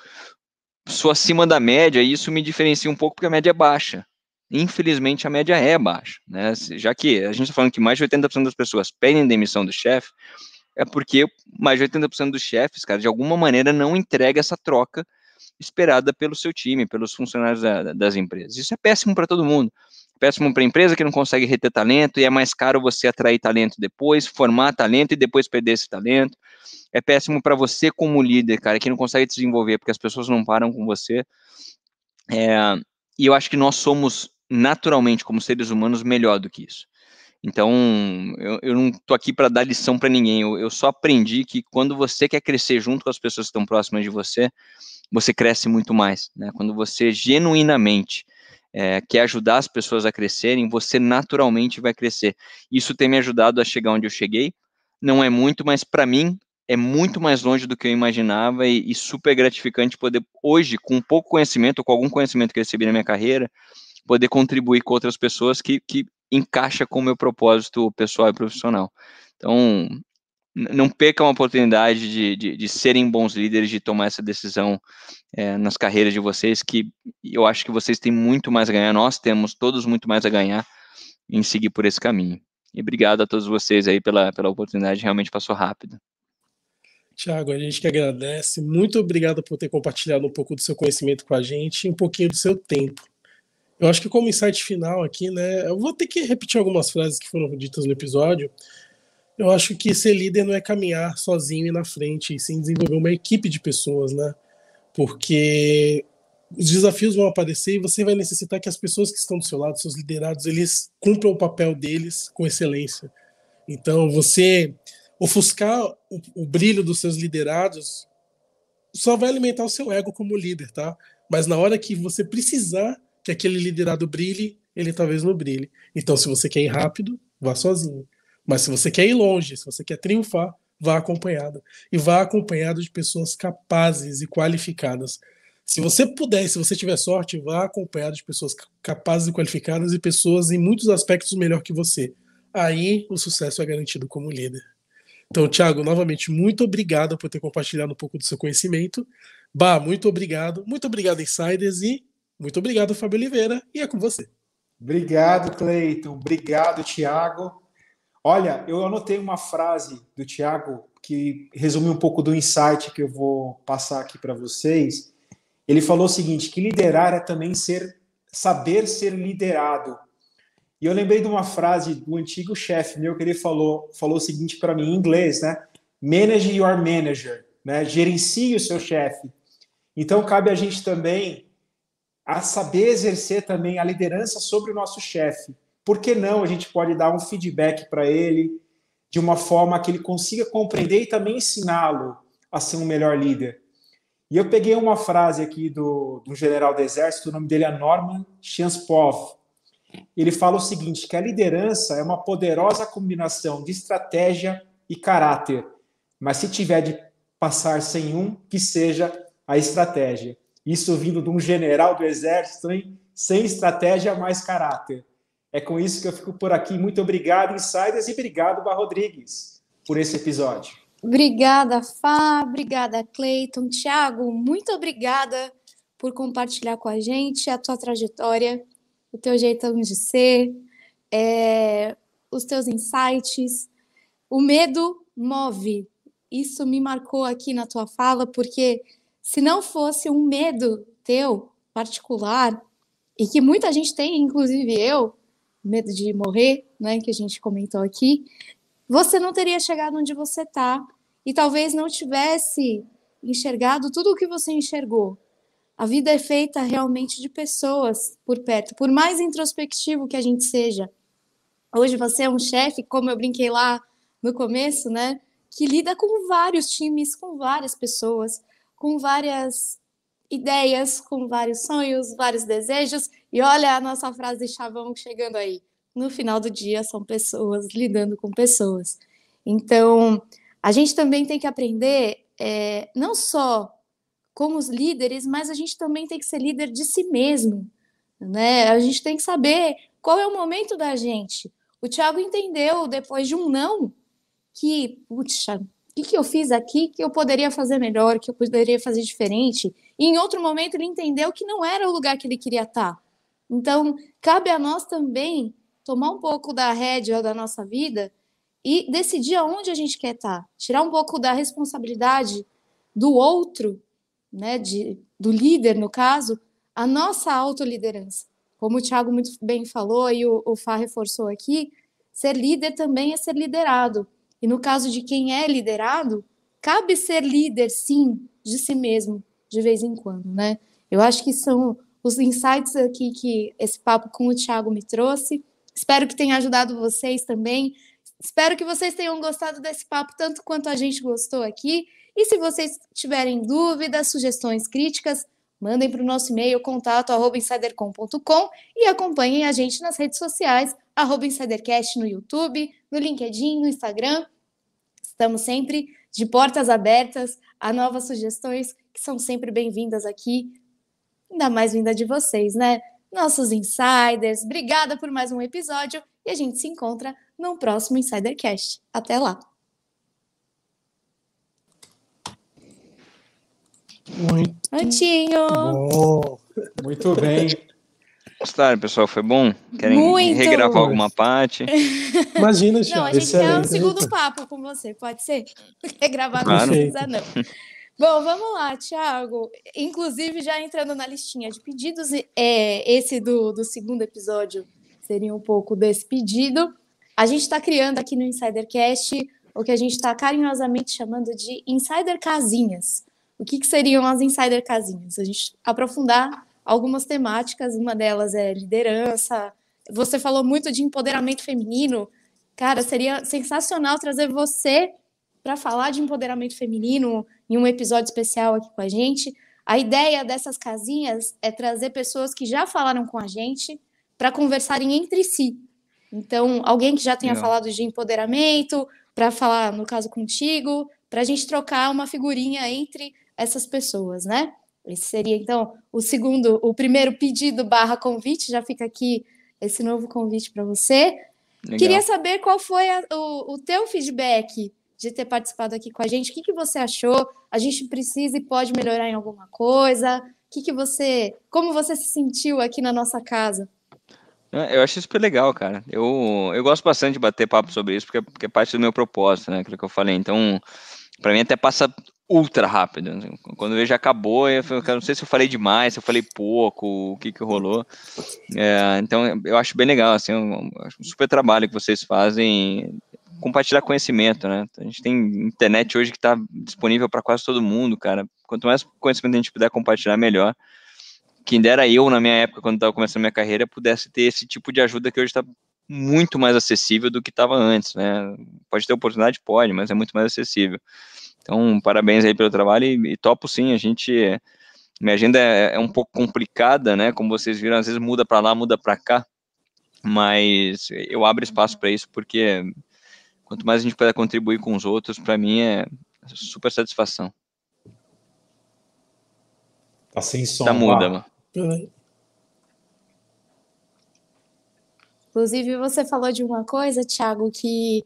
sou acima da média e isso me diferencia um pouco porque a média é baixa. Infelizmente, a média é baixa, né? Já que a gente está falando que mais de 80% das pessoas pedem demissão do chefe, é porque mais de 80% dos chefes, cara, de alguma maneira não entrega essa troca esperada pelo seu time, pelos funcionários da, das empresas. Isso é péssimo para todo mundo. Péssimo para a empresa que não consegue reter talento e é mais caro você atrair talento depois, formar talento e depois perder esse talento é péssimo para você como líder, cara, que não consegue desenvolver, porque as pessoas não param com você. É, e eu acho que nós somos naturalmente, como seres humanos, melhor do que isso. Então, eu, eu não tô aqui para dar lição para ninguém. Eu, eu só aprendi que quando você quer crescer junto com as pessoas que estão próximas de você, você cresce muito mais. Né? Quando você genuinamente é, quer ajudar as pessoas a crescerem, você naturalmente vai crescer. Isso tem me ajudado a chegar onde eu cheguei. Não é muito, mas para mim é muito mais longe do que eu imaginava e, e, super gratificante poder, hoje, com pouco conhecimento, ou com algum conhecimento que eu recebi na minha carreira, poder contribuir com outras pessoas que, que encaixa com o meu propósito pessoal e profissional. Então, não percam a oportunidade de, de, de, serem bons líderes, de tomar essa decisão é, nas carreiras de vocês, que eu acho que vocês têm muito mais a ganhar, nós temos todos muito mais a ganhar em seguir por esse caminho. E obrigado a todos vocês aí pela, pela oportunidade, realmente passou rápido. Tiago, a gente que agradece. Muito obrigado por ter compartilhado um pouco do seu conhecimento com a gente e um pouquinho do seu tempo. Eu acho que como insight final aqui, né, eu vou ter que repetir algumas frases que foram ditas no episódio. Eu acho que ser líder não é caminhar sozinho e na frente, e sim desenvolver uma equipe de pessoas, né? Porque os desafios vão aparecer e você vai necessitar que as pessoas que estão do seu lado, seus liderados, eles cumpram o papel deles com excelência. Então, você ofuscar o, o brilho dos seus liderados só vai alimentar o seu ego como líder, tá? Mas na hora que você precisar que aquele liderado brilhe, ele talvez não brilhe. Então, se você quer ir rápido, vá sozinho. Mas se você quer ir longe, se você quer triunfar, vá acompanhado. E vá acompanhado de pessoas capazes e qualificadas. Se você puder, se você tiver sorte, vá acompanhado de pessoas capazes e qualificadas e pessoas em muitos aspectos melhor que você. Aí o sucesso é garantido como líder. Então, Thiago, novamente, muito obrigado por ter compartilhado um pouco do seu conhecimento. Bah, muito obrigado. Muito obrigado, Insiders, e muito obrigado, Fábio Oliveira. E é com você. Obrigado, Cleiton. Obrigado, Thiago. Olha, eu anotei uma frase do Thiago que resume um pouco do insight que eu vou passar aqui para vocês. Ele falou o seguinte: que liderar é também ser saber ser liderado. E eu lembrei de uma frase do antigo chefe meu que ele falou, falou o seguinte para mim em inglês, né? Manage your manager, né? Gerencie o seu chefe. Então cabe a gente também a saber exercer também a liderança sobre o nosso chefe. Por que não a gente pode dar um feedback para ele de uma forma que ele consiga compreender e também ensiná-lo a ser um melhor líder? E eu peguei uma frase aqui do, do general do exército, o nome dele é Norman Shanspov, ele fala o seguinte: que a liderança é uma poderosa combinação de estratégia e caráter, mas se tiver de passar sem um, que seja a estratégia. Isso vindo de um general do exército, hein? sem estratégia, mais caráter. É com isso que eu fico por aqui. Muito obrigado, Insiders, e obrigado, Bar Rodrigues, por esse episódio. Obrigada, Fá. Obrigada, Cleiton. Tiago, muito obrigada por compartilhar com a gente a tua trajetória o teu jeitão de ser, é, os teus insights. O medo move. Isso me marcou aqui na tua fala, porque se não fosse um medo teu particular, e que muita gente tem, inclusive eu, medo de morrer, né, que a gente comentou aqui, você não teria chegado onde você está e talvez não tivesse enxergado tudo o que você enxergou. A vida é feita realmente de pessoas por perto, por mais introspectivo que a gente seja. Hoje você é um chefe, como eu brinquei lá no começo, né? Que lida com vários times, com várias pessoas, com várias ideias, com vários sonhos, vários desejos. E olha a nossa frase de chavão chegando aí. No final do dia, são pessoas lidando com pessoas. Então, a gente também tem que aprender é, não só como os líderes, mas a gente também tem que ser líder de si mesmo, né? A gente tem que saber qual é o momento da gente. O Thiago entendeu depois de um não que, puxa, o que, que eu fiz aqui que eu poderia fazer melhor, que eu poderia fazer diferente? E em outro momento ele entendeu que não era o lugar que ele queria estar. Então, cabe a nós também tomar um pouco da rédea da nossa vida e decidir aonde a gente quer estar, tirar um pouco da responsabilidade do outro né, de, do líder, no caso, a nossa autoliderança. Como o Tiago muito bem falou e o, o Fá reforçou aqui, ser líder também é ser liderado. E no caso de quem é liderado, cabe ser líder, sim, de si mesmo, de vez em quando, né? Eu acho que são os insights aqui que esse papo com o Tiago me trouxe. Espero que tenha ajudado vocês também Espero que vocês tenham gostado desse papo tanto quanto a gente gostou aqui. E se vocês tiverem dúvidas, sugestões, críticas, mandem para o nosso e-mail contato@insidercom.com e acompanhem a gente nas redes sociais arroba @insidercast no YouTube, no LinkedIn, no Instagram. Estamos sempre de portas abertas a novas sugestões que são sempre bem-vindas aqui, ainda mais vinda de vocês, né? Nossos insiders. Obrigada por mais um episódio e a gente se encontra no próximo Insidercast. Até lá! Muito Muito bem. Gostaram, pessoal? Foi bom? Querem Muito. regravar alguma parte? Imagina, Thiago. Não, a gente quer é um segundo papo com você, pode ser? Regravar <laughs> é claro. não precisa, não. Bom, vamos lá, Thiago. Inclusive, já entrando na listinha de pedidos, é, esse do, do segundo episódio seria um pouco despedido. pedido. A gente está criando aqui no Insidercast o que a gente está carinhosamente chamando de insider casinhas. O que, que, seriam as insider casinhas? A gente aprofundar algumas temáticas, uma delas é liderança. Você falou muito de empoderamento feminino. Cara, seria sensacional trazer você para falar de empoderamento feminino em um episódio especial aqui com a gente. A ideia dessas casinhas é trazer pessoas que já falaram com a gente para conversarem entre si então, alguém que já tenha falado de empoderamento, para falar, no caso, contigo, para a gente trocar uma figurinha entre essas pessoas, né? Esse seria, então, o segundo, o primeiro pedido barra convite, já fica aqui esse novo convite para você. Legal. Queria saber qual foi a, o, o teu feedback de ter participado aqui com a gente. O que, que você achou? A gente precisa e pode melhorar em alguma coisa? O que, que você. Como você se sentiu aqui na nossa casa? Eu acho super legal, cara. Eu, eu gosto bastante de bater papo sobre isso, porque, é, porque é parte do meu propósito, né? Aquilo que eu falei. Então, para mim até passa ultra rápido. Quando eu vejo acabou, eu, não sei se eu falei demais, se eu falei pouco, o que que rolou. É, então, eu acho bem legal, assim, um, um super trabalho que vocês fazem compartilhar conhecimento, né? A gente tem internet hoje que está disponível para quase todo mundo, cara. Quanto mais conhecimento a gente puder compartilhar, melhor quem dera eu, na minha época, quando estava começando minha carreira, pudesse ter esse tipo de ajuda que hoje está muito mais acessível do que estava antes, né? Pode ter oportunidade? Pode, mas é muito mais acessível. Então, parabéns aí pelo trabalho e, e topo sim, a gente... Minha agenda é, é, um pouco complicada, né? Como vocês viram, às vezes muda para lá, muda para cá, mas eu abro espaço para isso porque quanto mais a gente puder contribuir com os outros, para mim é super satisfação. Tá sem som. Tá muda, mano. Peraí. Inclusive, você falou de uma coisa, Thiago, que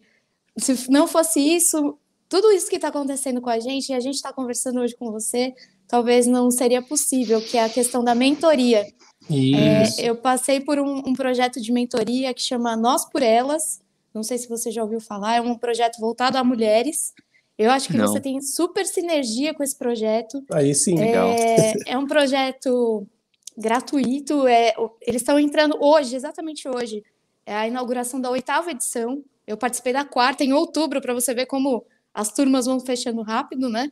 se não fosse isso, tudo isso que está acontecendo com a gente, e a gente está conversando hoje com você, talvez não seria possível, que é a questão da mentoria. Isso. É, eu passei por um, um projeto de mentoria que chama Nós por Elas. Não sei se você já ouviu falar, é um projeto voltado a mulheres. Eu acho que não. você tem super sinergia com esse projeto. Aí sim, é, legal. É um projeto gratuito. É, eles estão entrando hoje, exatamente hoje. É a inauguração da oitava edição. Eu participei da quarta em outubro, para você ver como as turmas vão fechando rápido, né?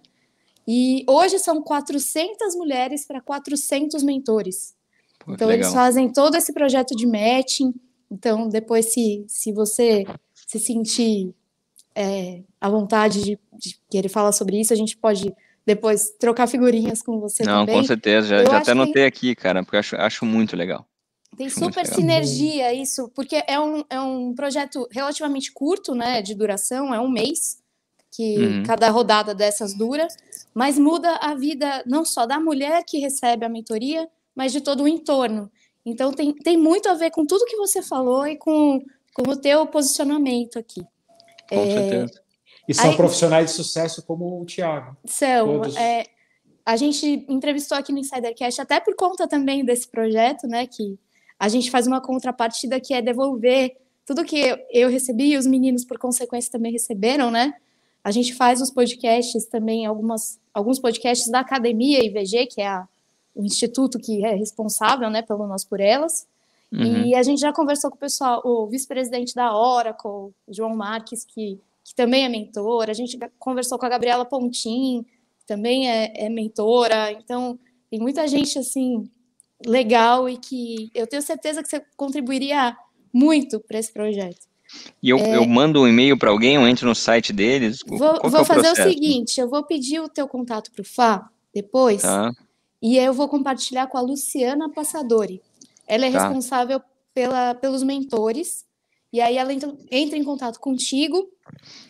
E hoje são 400 mulheres para 400 mentores. Pô, então, legal. eles fazem todo esse projeto de matching. Então, depois, se, se você se sentir é, à vontade de, de querer falar sobre isso, a gente pode depois trocar figurinhas com você Não, também. com certeza, já, já até anotei que... aqui, cara, porque acho, acho muito legal. Tem acho super legal. sinergia isso, porque é um, é um projeto relativamente curto, né, de duração, é um mês que uhum. cada rodada dessas dura, mas muda a vida não só da mulher que recebe a mentoria, mas de todo o entorno. Então tem, tem muito a ver com tudo que você falou e com, com o teu posicionamento aqui. Com é, certeza. E são Aí, profissionais de sucesso como o Tiago. São. É, a gente entrevistou aqui no Insidercast, até por conta também desse projeto, né? Que a gente faz uma contrapartida que é devolver tudo que eu recebi e os meninos, por consequência, também receberam, né? A gente faz os podcasts também, algumas, alguns podcasts da Academia IVG, que é a, o instituto que é responsável né, pelo Nós por Elas. Uhum. E a gente já conversou com o pessoal, o vice-presidente da Oracle, João Marques, que que também é mentora, a gente conversou com a Gabriela Pontin, que também é, é mentora, então tem muita gente assim legal e que eu tenho certeza que você contribuiria muito para esse projeto. E eu, é, eu mando um e-mail para alguém, eu entro no site deles. Vou, é vou é o fazer processo? o seguinte: eu vou pedir o teu contato para o Fá depois, tá. e eu vou compartilhar com a Luciana Passadori. Ela é tá. responsável pela, pelos mentores e aí ela entra, entra em contato contigo,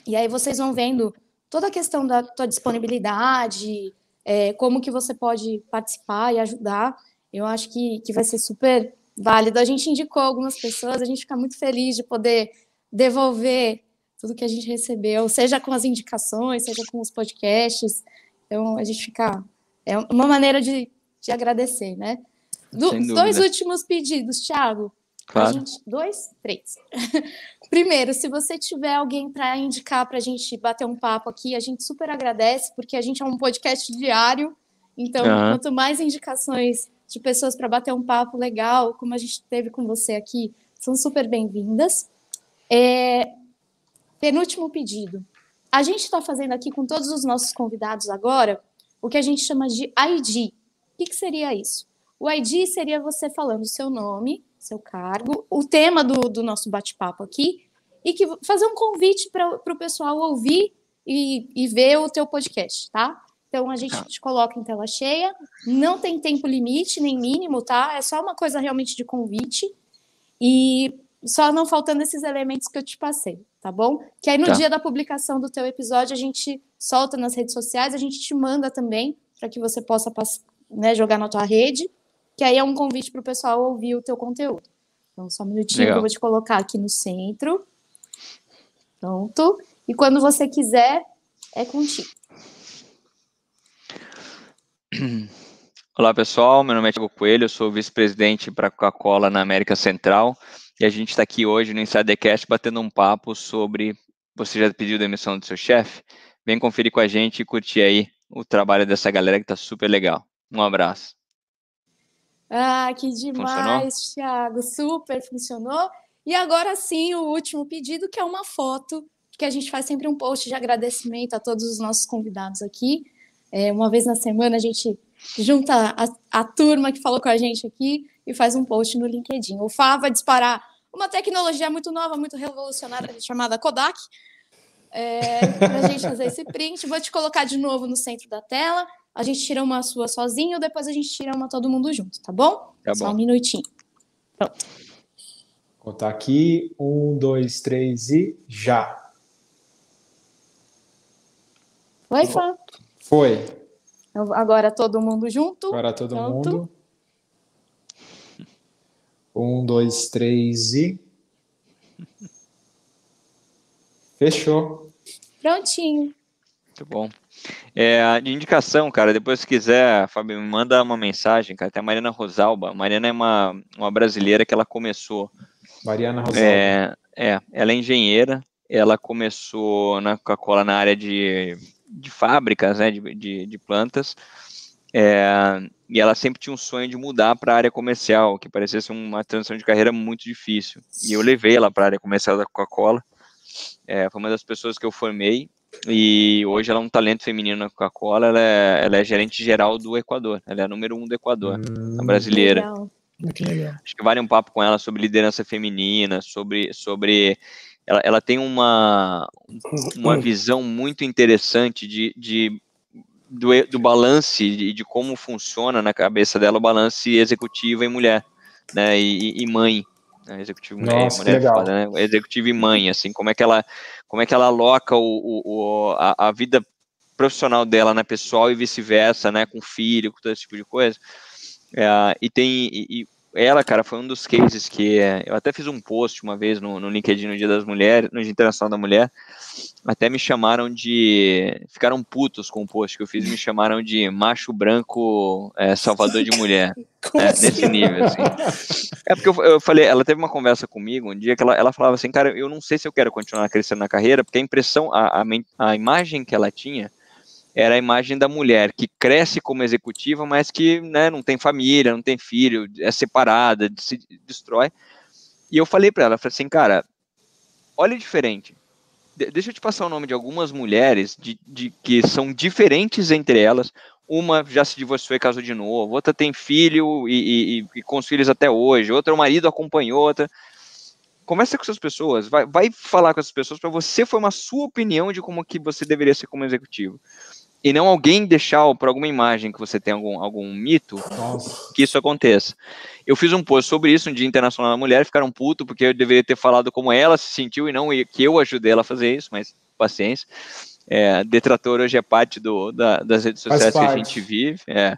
e aí vocês vão vendo toda a questão da tua disponibilidade, é, como que você pode participar e ajudar. Eu acho que, que vai ser super válido. A gente indicou algumas pessoas, a gente fica muito feliz de poder devolver tudo que a gente recebeu, seja com as indicações, seja com os podcasts. Então, a gente fica. É uma maneira de, de agradecer, né? Do, dois últimos pedidos, Thiago. Claro. Gente, dois, três. <laughs> Primeiro, se você tiver alguém para indicar para a gente bater um papo aqui, a gente super agradece, porque a gente é um podcast diário. Então, uhum. quanto mais indicações de pessoas para bater um papo legal, como a gente teve com você aqui, são super bem-vindas. É... Penúltimo pedido. A gente está fazendo aqui com todos os nossos convidados agora o que a gente chama de ID. O que, que seria isso? O ID seria você falando o seu nome, seu cargo, o tema do, do nosso bate-papo aqui, e que fazer um convite para o pessoal ouvir e, e, ver o teu podcast, tá? Então a gente tá. te coloca em tela cheia, não tem tempo limite nem mínimo, tá? É só uma coisa realmente de convite e só não faltando esses elementos que eu te passei, tá bom? Que aí no tá. dia da publicação do teu episódio a gente solta nas redes sociais, a gente te manda também para que você possa né, jogar na tua rede que aí é um convite para o pessoal ouvir o teu conteúdo. Então, só um minutinho Legal. que eu vou te colocar aqui no centro. Pronto. E quando você quiser, é contigo. <clears throat> Olá, pessoal. Meu nome é Tiago Coelho, eu sou vice-presidente para a Coca-Cola na América Central. E a gente está aqui hoje no Insidercast batendo um papo sobre você já pediu demissão do seu chefe? Vem conferir com a gente e curtir aí o trabalho dessa galera que está super legal. Um abraço. Ah, que demais, Tiago. Thiago. Super funcionou. E agora sim, o último pedido, que é uma foto, que a gente faz sempre um post de agradecimento a todos os nossos convidados aqui. É, uma vez na semana a gente junta a, a turma que falou com a gente aqui e faz um post no LinkedIn. O Fá vai disparar uma tecnologia muito nova, muito revolucionária, chamada Kodak. É, para a gente fazer esse print. Vou te colocar de novo no centro da tela a gente tira uma sua sozinho, depois a gente tira uma todo mundo junto, tá bom? Tá Só bom. um minutinho. Pronto. Contar aqui. Um, dois, três e já. Vai, tá Fá. Foi. Então, agora todo mundo junto. Agora todo Pronto. mundo. Um, dois, três e. Fechou. Prontinho. Muito bom. É, de indicação, cara, depois se quiser, Fábio, me manda uma mensagem, cara, até a Mariana Rosalba. Mariana é uma, uma brasileira que ela começou. Mariana é, Rosalba. É, é ela é engenheira, ela começou na Coca-Cola na área de, de fábricas, né, de, de, de plantas. É, e ela sempre tinha um sonho de mudar para a área comercial, que parecesse uma transição de carreira muito difícil. E eu levei ela para a área comercial da Coca-Cola. É, foi uma das pessoas que eu formei e hoje ela é um talento feminino na Coca-Cola, ela, é, ela é, gerente geral do Equador, ela é a número um do Equador, hum, a brasileira. Legal. legal. Acho que vale um papo com ela sobre liderança feminina, sobre. sobre ela, ela tem uma, uma hum. visão muito interessante de, de do, do balance e de, de, como funciona na cabeça dela o balance executivo e mulher, né? E, e mãe né, executivo Nossa, mulher, né, executivo e mãe, assim, como é que ela, como é que ela aloca o, o, o a, a, vida profissional dela na né, pessoal e vice-versa, né, com filho, com todo esse tipo de coisa. É, e tem e, ela, cara, foi um dos cases que é, eu até fiz um post uma vez no, no LinkedIn no Dia das Mulheres, no Dia Internacional da Mulher, até me chamaram de, ficaram putos com o post que eu fiz, me chamaram de macho branco é, salvador de mulher, <laughs> é, assim? nesse nível, assim. É porque eu, eu, falei, ela teve uma conversa comigo um dia que ela, ela falava assim, cara, eu não sei se eu quero continuar crescendo na carreira, porque a impressão, a, a, a imagem que ela tinha era a imagem da mulher que cresce como executiva, mas que né, não tem família, não tem filho, é separada, se destrói. E eu falei para ela, falei assim, cara, olha diferente. De deixa eu te passar o nome de algumas mulheres de, de, que são diferentes entre elas. Uma já se divorciou e casou de novo, outra tem filho e, e, e com os filhos até hoje, outra o marido acompanhou, outra conversa com essas pessoas, vai, vai falar com essas pessoas para você formar sua opinião de como que você deveria ser como executivo e não alguém deixar por alguma imagem que você tem algum, algum mito Nossa. que isso aconteça. Eu fiz um post sobre isso no Dia Internacional da Mulher, ficaram puto porque eu deveria ter falado como ela se sentiu e não que eu ajudei ela a fazer isso, mas paciência. É, detrator hoje é parte do, da, das redes sociais que a gente vive. É.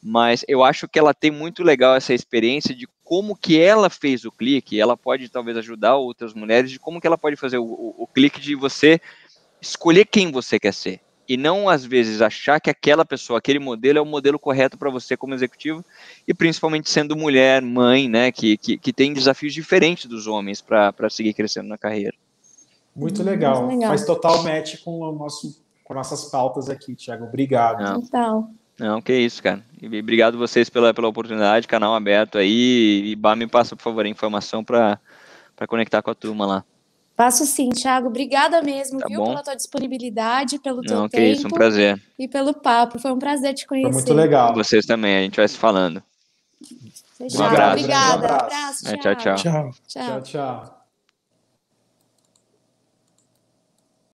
Mas eu acho que ela tem muito legal essa experiência de como que ela fez o clique, ela pode talvez ajudar outras mulheres de como que ela pode fazer o, o, o clique de você escolher quem você quer ser e não às vezes achar que aquela pessoa, aquele modelo é o modelo correto para você como executivo e principalmente sendo mulher, mãe, né, que, que, que tem desafios diferentes dos homens para seguir crescendo na carreira. Muito legal. Muito legal. Faz total match com o nosso com nossas pautas aqui, Thiago. Obrigado. Não. Total. Não, que isso, cara. E obrigado vocês pela, pela oportunidade, canal aberto aí. E Bá, me passa, por favor, a informação para conectar com a turma lá. Passo sim, Thiago. Obrigada mesmo, tá viu, bom. pela tua disponibilidade, pelo teu Não, tempo. isso, um prazer. E pelo papo. Foi um prazer te conhecer. Foi muito legal. Vocês também, a gente vai se falando. Fechado. Um abraço, Obrigada. Um abraço. Um abraço. É, tchau. tchau. tchau, tchau. tchau. tchau.